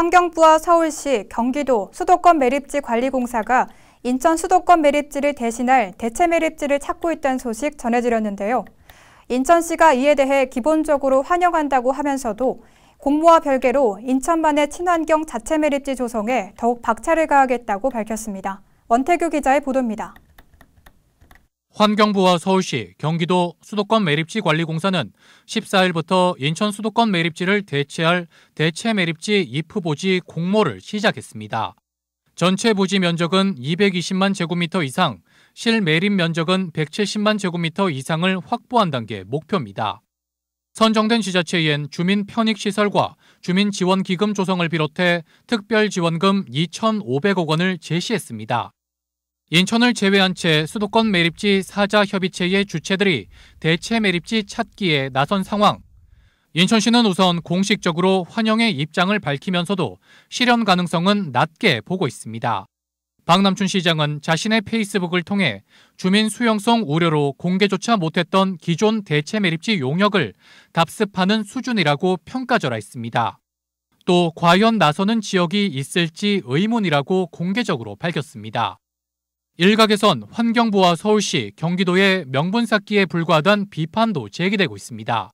환경부와 서울시, 경기도, 수도권 매립지 관리공사가 인천 수도권 매립지를 대신할 대체 매립지를 찾고 있다는 소식 전해드렸는데요. 인천시가 이에 대해 기본적으로 환영한다고 하면서도 공모와 별개로 인천만의 친환경 자체 매립지 조성에 더욱 박차를 가하겠다고 밝혔습니다. 원태규 기자의 보도입니다. 환경부와 서울시, 경기도 수도권 매립지 관리공사는 14일부터 인천 수도권 매립지를 대체할 대체 매립지 입후보지 공모를 시작했습니다. 전체 부지 면적은 220만 제곱미터 이상, 실매립 면적은 170만 제곱미터 이상을 확보한 단계 목표입니다. 선정된 지자체엔 주민 편익시설과 주민 지원기금 조성을 비롯해 특별지원금 2,500억 원을 제시했습니다. 인천을 제외한 채 수도권 매립지 사자협의체의 주체들이 대체 매립지 찾기에 나선 상황. 인천시는 우선 공식적으로 환영의 입장을 밝히면서도 실현 가능성은 낮게 보고 있습니다. 박남춘 시장은 자신의 페이스북을 통해 주민 수용성 우려로 공개조차 못했던 기존 대체 매립지 용역을 답습하는 수준이라고 평가절하했습니다. 또 과연 나서는 지역이 있을지 의문이라고 공개적으로 밝혔습니다. 일각에선 환경부와 서울시, 경기도의 명분 쌓기에 불과하던 비판도 제기되고 있습니다.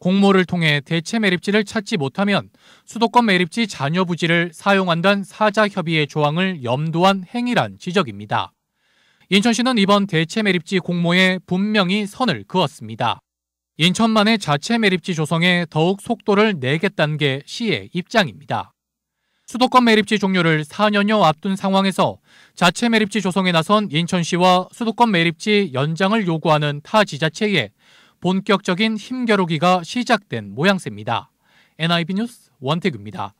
공모를 통해 대체 매립지를 찾지 못하면 수도권 매립지 잔여 부지를 사용한다는 사자협의의 조항을 염두한 행위란 지적입니다. 인천시는 이번 대체 매립지 공모에 분명히 선을 그었습니다. 인천만의 자체 매립지 조성에 더욱 속도를 내겠다는 게 시의 입장입니다. 수도권 매립지 종료를 4년여 앞둔 상황에서 자체 매립지 조성에 나선 인천시와 수도권 매립지 연장을 요구하는 타 지자체에 본격적인 힘겨루기가 시작된 모양새입니다. NIB 뉴스 원태입니다